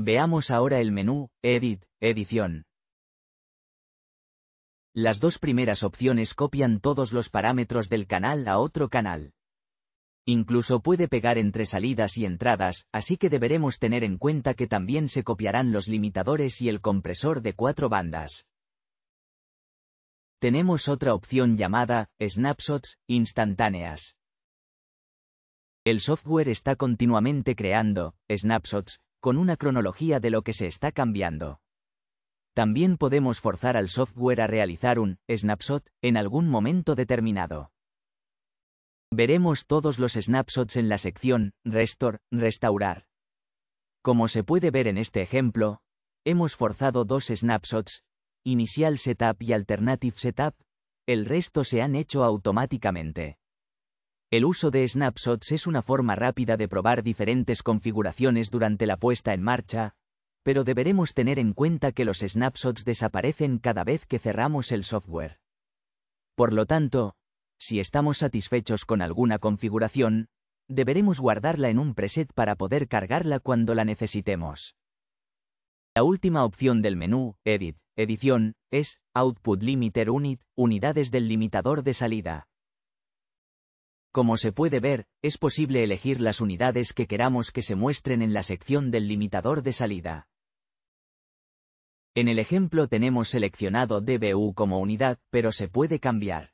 Veamos ahora el menú, Edit, Edición. Las dos primeras opciones copian todos los parámetros del canal a otro canal. Incluso puede pegar entre salidas y entradas, así que deberemos tener en cuenta que también se copiarán los limitadores y el compresor de cuatro bandas. Tenemos otra opción llamada Snapshots instantáneas. El software está continuamente creando snapshots con una cronología de lo que se está cambiando. También podemos forzar al software a realizar un snapshot en algún momento determinado. Veremos todos los snapshots en la sección Restore, Restaurar. Como se puede ver en este ejemplo, hemos forzado dos snapshots, Initial Setup y Alternative Setup, el resto se han hecho automáticamente. El uso de snapshots es una forma rápida de probar diferentes configuraciones durante la puesta en marcha, pero deberemos tener en cuenta que los snapshots desaparecen cada vez que cerramos el software. Por lo tanto, si estamos satisfechos con alguna configuración, deberemos guardarla en un preset para poder cargarla cuando la necesitemos. La última opción del menú, Edit, Edición, es Output Limiter Unit, unidades del limitador de salida. Como se puede ver, es posible elegir las unidades que queramos que se muestren en la sección del limitador de salida. En el ejemplo tenemos seleccionado DBU como unidad, pero se puede cambiar.